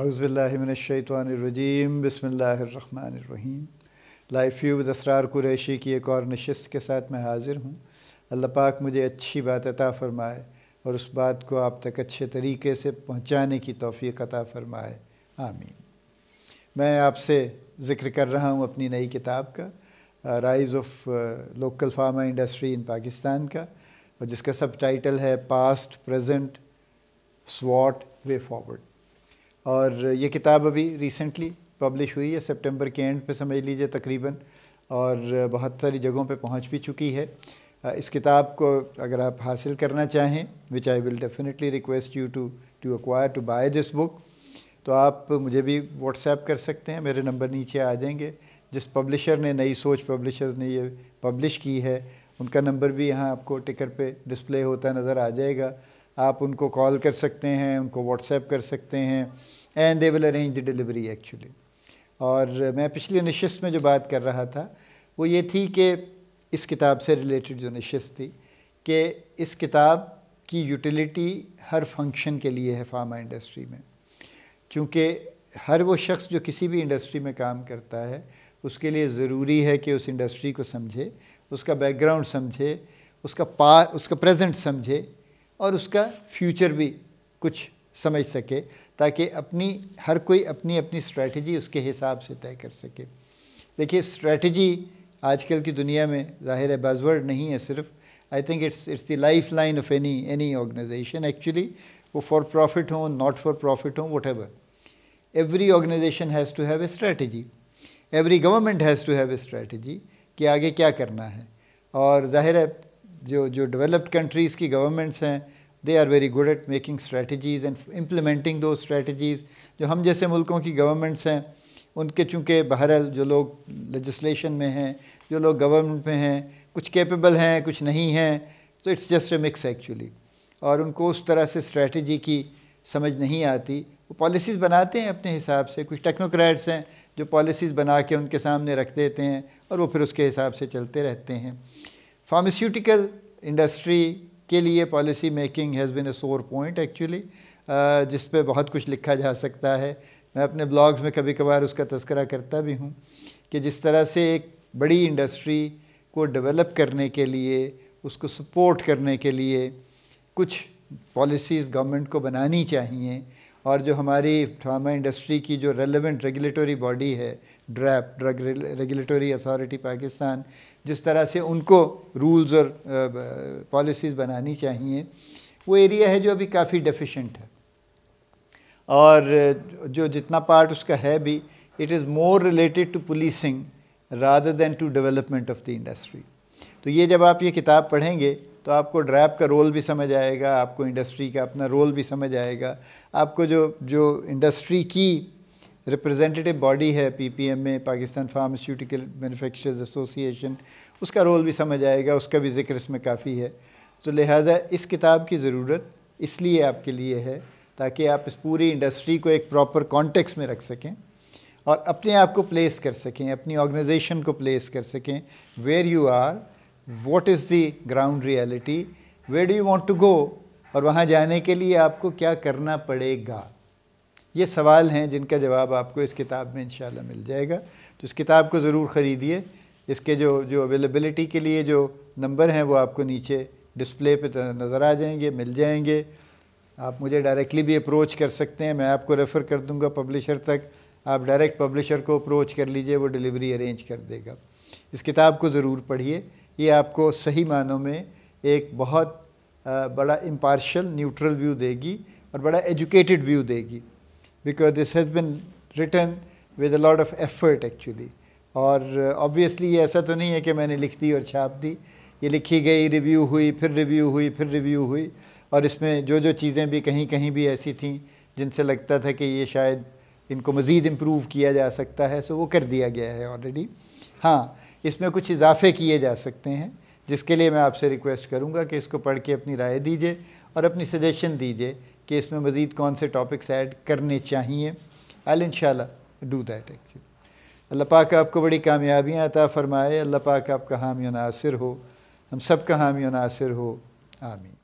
आउज़बिल्लिमिनशैतवानरजीम बसमीम life you दसरार Qureshi की एक और नशस्त के साथ मैं हाज़िर हूँ अल्लाह पाक मुझे अच्छी बात अता फ़रमाए और उस बात को आप तक अच्छे तरीके से पहुँचाने की तोफ़ी अता फ़रमाए आमीन मैं आपसे ज़िक्र कर रहा हूँ अपनी नई किताब का rise of local pharma industry in Pakistan का और जिसका सब टाइटल है past present what way forward और ये किताब अभी रिसेंटली पब्लिश हुई है सितंबर के एंड पे समझ लीजिए तकरीबन और बहुत सारी जगहों पे पहुंच भी चुकी है इस किताब को अगर आप हासिल करना चाहें which I will definitely request you to to acquire to buy this book तो आप मुझे भी व्हाट्सएप कर सकते हैं मेरे नंबर नीचे आ जाएंगे जिस पब्लिशर ने नई सोच पब्लिशर्स ने ये पब्लिश की है उनका नंबर भी यहाँ आपको टिकर पे डिस्प्ले होता नज़र आ जाएगा आप उनको कॉल कर सकते हैं उनको व्हाट्सएप कर सकते हैं and they will arrange the delivery actually और मैं पिछली नशस्त में जो बात कर रहा था वो ये थी कि इस किताब से रिलेटेड जो नशस्त थी कि इस किताब की यूटिलिटी हर फंक्शन के लिए है फार्मा इंडस्ट्री में क्योंकि हर वो शख्स जो किसी भी इंडस्ट्री में काम करता है उसके लिए ज़रूरी है कि उस इंडस्ट्री को समझे उसका बैकग्राउंड समझे उसका पा उसका प्रेजेंट समझे और उसका फ्यूचर भी कुछ समझ सके ताकि अपनी हर कोई अपनी अपनी स्ट्रेटजी उसके हिसाब से तय कर सके देखिए स्ट्रेटजी आजकल की दुनिया में ज़ाहिर है बाजवर्ड नहीं है सिर्फ I think it's it's the lifeline of any any organisation actually वो फॉर प्रॉफिट हों नॉट फॉर प्रॉफिट हों whatever every organisation has to have a strategy every government has to have a strategy कि आगे क्या करना है और ज़ाहिर है जो जो डेवलप्ड कंट्रीज़ की गवर्नमेंट्स हैं they are very good at making strategies and implementing those strategies जो हम जैसे मुल्कों की गवर्नमेंट्स हैं उनके चूँकि बहरल जो लोग लजस्लेशन में हैं जो लोग गवर्नमेंट में हैं कुछ कैपेबल हैं कुछ नहीं हैं तो it's just a mix actually और उनको उस तरह से स्ट्रेटजी की समझ नहीं आती वो पॉलिसीज़ बनाते हैं अपने हिसाब से कुछ टेक्नोक्रेट्स हैं जो पॉलिसीज़ बना के उनके सामने रख देते हैं और वो फिर उसके हिसाब से चलते रहते हैं फार्मास्यूटिकल इंडस्ट्री के लिए policy making has been a sore point actually जिस पे बहुत कुछ लिखा जा सकता है मैं अपने ब्लॉग्स में कभी कभार उसका तस्करा करता भी हूँ कि जिस तरह से एक बड़ी इंडस्ट्री को डेवलप करने के लिए उसको सपोर्ट करने के लिए कुछ पॉलिसीज़ गवर्नमेंट को बनानी चाहिए और जो हमारी फार्मा इंडस्ट्री की जो रेलेवेंट रेगुलेटरी बॉडी है DRAP drug regulatory authority Pakistan जिस तरह से उनको रूल्स और पॉलिसीज़ बनानी चाहिए वो एरिया है जो अभी काफ़ी डेफिशेंट है और जो जितना पार्ट उसका है भी it is more related to policing rather than to development of the industry तो ये जब आप ये किताब पढ़ेंगे तो आपको ड्रैप का रोल भी समझ आएगा आपको इंडस्ट्री का अपना रोल भी समझ आएगा आपको जो जो इंडस्ट्री की रिप्रेजेंटेटिव बॉडी है पीपीएम में पाकिस्तान फार्मास्यूटिकल मैन्युफैक्चरर्स एसोसिएशन उसका रोल भी समझ आएगा उसका भी जिक्र इसमें काफ़ी है तो लिहाजा इस किताब की ज़रूरत इसलिए आपके लिए है ताकि आप इस पूरी इंडस्ट्री को एक प्रॉपर कॉन्टेक्स में रख सकें और अपने आप को प्लेस कर सकें अपनी ऑर्गेनाइजेशन को प्लेस कर सकें where you are what is the ground reality where do you want to go और वहाँ जाने के लिए आपको क्या करना पड़ेगा ये सवाल हैं जिनका जवाब आपको इस किताब में इंशाल्लाह मिल जाएगा तो इस किताब को ज़रूर ख़रीदिए इसके जो जो अवेलेबिलिटी के लिए जो नंबर हैं वो आपको नीचे डिस्प्ले पे नज़र आ जाएंगे मिल जाएंगे आप मुझे डायरेक्टली भी अप्रोच कर सकते हैं मैं आपको रेफ़र कर दूंगा पब्लिशर तक आप डायरेक्ट पब्लिशर को अप्रोच कर लीजिए वो डिलीवरी अरेंज कर देगा इस किताब को ज़रूर पढ़िए ये आपको सही मानों में एक बहुत बड़ा इम्पार्शल न्यूट्रल व्यू देगी और बड़ा एजुकेटेड व्यू देगी because this has been return with a lot of effort actually और ऑब्वियसली ये ऐसा तो नहीं है कि मैंने लिख दी और छाप दी ये लिखी गई रिव्यू हुई फिर रिव्यू हुई फिर रिव्यू हुई और इसमें जो जो चीज़ें भी कहीं कहीं भी ऐसी थीं जिनसे लगता था कि ये शायद इनको मज़ीद इम्प्रूव किया जा सकता है सो वो कर दिया गया है ऑलरेडी हाँ इसमें कुछ इजाफे किए जा सकते हैं जिसके लिए मैं आपसे रिक्वेस्ट करूँगा कि इसको पढ़ के अपनी राय दीजिए और अपनी सजेशन दीजिए कि इसमें मज़ीद कौन से टॉपिक्स ऐड करने चाहिए all in do that actually अल्लाह पाक आपको बड़ी कामयाबियाँ अता फ़रमाए अल्लाह पाक आपका हामी नासिर हो हम सब का हामी नासिर हो आमीन